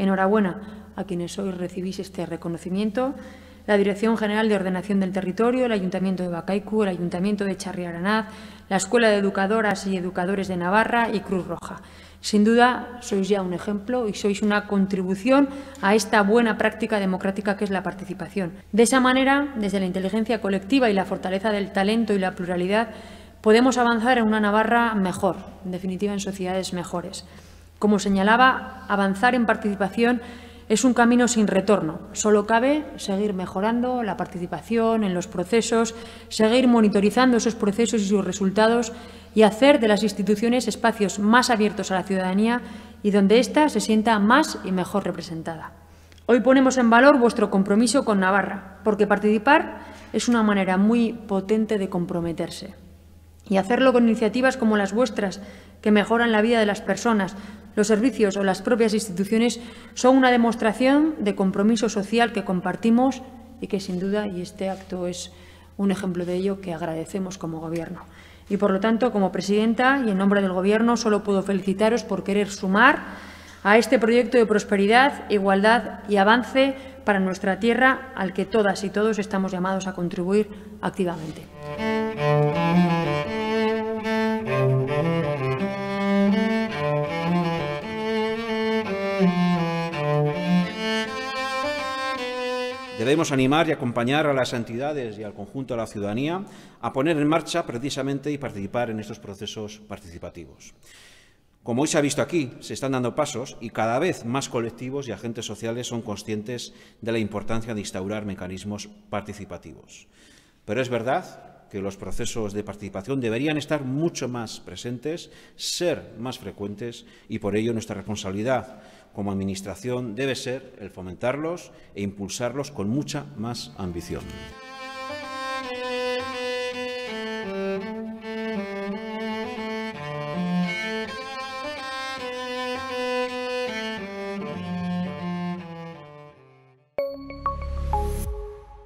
Enhorabuena a quienes hoy recibís este reconocimiento. La Dirección General de Ordenación del Territorio, el Ayuntamiento de Bacaicu, el Ayuntamiento de Charriaranaz, la Escuela de Educadoras y Educadores de Navarra y Cruz Roja. Sin duda, sois ya un ejemplo y sois una contribución a esta buena práctica democrática que es la participación. De esa manera, desde la inteligencia colectiva y la fortaleza del talento y la pluralidad, podemos avanzar en una Navarra mejor, en definitiva en sociedades mejores. Como señalaba, avanzar en participación es un camino sin retorno. Solo cabe seguir mejorando la participación en los procesos, seguir monitorizando esos procesos y sus resultados y hacer de las instituciones espacios más abiertos a la ciudadanía y donde ésta se sienta más y mejor representada. Hoy ponemos en valor vuestro compromiso con Navarra, porque participar es una manera muy potente de comprometerse. Y hacerlo con iniciativas como las vuestras, que mejoran la vida de las personas, los servicios o las propias instituciones son una demostración de compromiso social que compartimos y que sin duda, y este acto es un ejemplo de ello, que agradecemos como Gobierno. Y por lo tanto, como presidenta y en nombre del Gobierno, solo puedo felicitaros por querer sumar a este proyecto de prosperidad, igualdad y avance para nuestra tierra al que todas y todos estamos llamados a contribuir activamente. Debemos animar y acompañar a las entidades y al conjunto de la ciudadanía a poner en marcha precisamente y participar en estos procesos participativos. Como hoy se ha visto aquí, se están dando pasos y cada vez más colectivos y agentes sociales son conscientes de la importancia de instaurar mecanismos participativos. Pero es verdad que los procesos de participación deberían estar mucho más presentes, ser más frecuentes y por ello nuestra responsabilidad como Administración debe ser el fomentarlos e impulsarlos con mucha más ambición.